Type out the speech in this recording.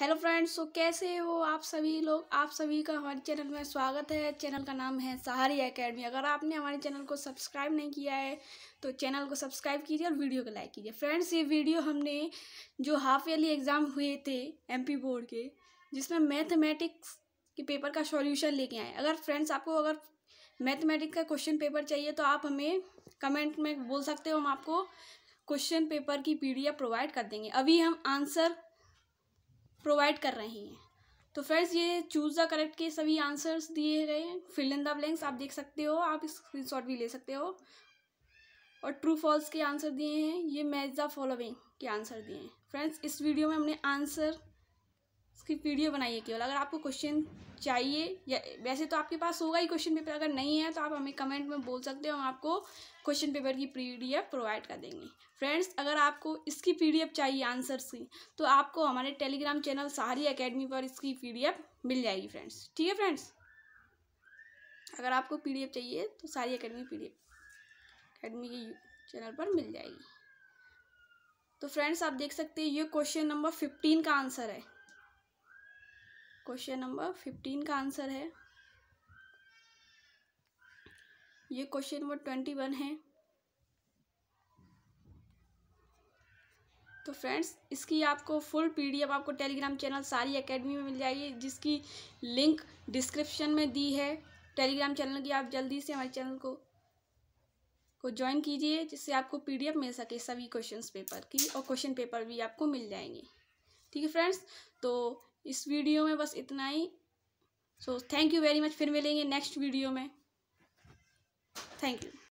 hello friends तो कैसे हो आप सभी लोग आप सभी का हमारे चैनल में स्वागत है चैनल का नाम है सहारी एकेडमी अगर आपने हमारे चैनल को सब्सक्राइब नहीं किया है तो चैनल को सब्सक्राइब कीजिए और वीडियो को लाइक कीजिए फ्रेंड्स ये वीडियो हमने जो हाफ ईयरली एग्ज़ाम हुए थे एमपी बोर्ड के जिसमें मैथमेटिक्स के पेपर का सॉल्यूशन लेके आए अगर फ्रेंड्स आपको अगर मैथमेटिक्स का क्वेश्चन पेपर चाहिए तो आप हमें कमेंट में बोल सकते हो हम आपको क्वेश्चन पेपर की पीडीएफ प्रोवाइड कर देंगे अभी हम आंसर प्रोवाइड कर रही हैं तो फ्रेंड्स ये चूज़ द करेक्ट के सभी आंसर्स दिए गए हैं फिल इन द ब्लैंक्स आप देख सकते हो आप शॉट भी ले सकते हो और ट्रू फॉल्स के आंसर दिए हैं ये मैच द फॉलोइंग के आंसर दिए हैं फ्रेंड्स इस वीडियो में हमने आंसर की वीडियो बनाइए केवल अगर आपको क्वेश्चन चाहिए या वैसे तो आपके पास होगा ही क्वेश्चन पेपर अगर नहीं है तो आप हमें कमेंट में बोल सकते हो हम आपको क्वेश्चन पेपर की पी प्रोवाइड कर देंगे फ्रेंड्स अगर आपको इसकी पी चाहिए आंसर्स की तो आपको हमारे टेलीग्राम चैनल सहारी अकेडमी पर इसकी पी मिल जाएगी फ्रेंड्स ठीक है फ्रेंड्स अगर आपको पी चाहिए तो सारी अकेडमी पी अकेडमी के चैनल पर मिल जाएगी तो फ्रेंड्स आप देख सकते हैं ये क्वेश्चन नंबर फिफ्टीन का आंसर है क्वेश्चन नंबर फिफ्टीन का आंसर है ये क्वेश्चन नंबर ट्वेंटी वन है तो फ्रेंड्स इसकी आपको फुल पीडीएफ आपको टेलीग्राम चैनल सारी एकेडमी में मिल जाएगी जिसकी लिंक डिस्क्रिप्शन में दी है टेलीग्राम चैनल की आप जल्दी से हमारे चैनल को को ज्वाइन कीजिए जिससे आपको पीडीएफ मिल सके सभी क्वेश्चंस पेपर की और क्वेश्चन पेपर भी आपको मिल जाएंगे ठीक है फ्रेंड्स तो इस वीडियो में बस इतना ही so thank you very much फिर मिलेंगे नेक्स्ट वीडियो में थैंक यू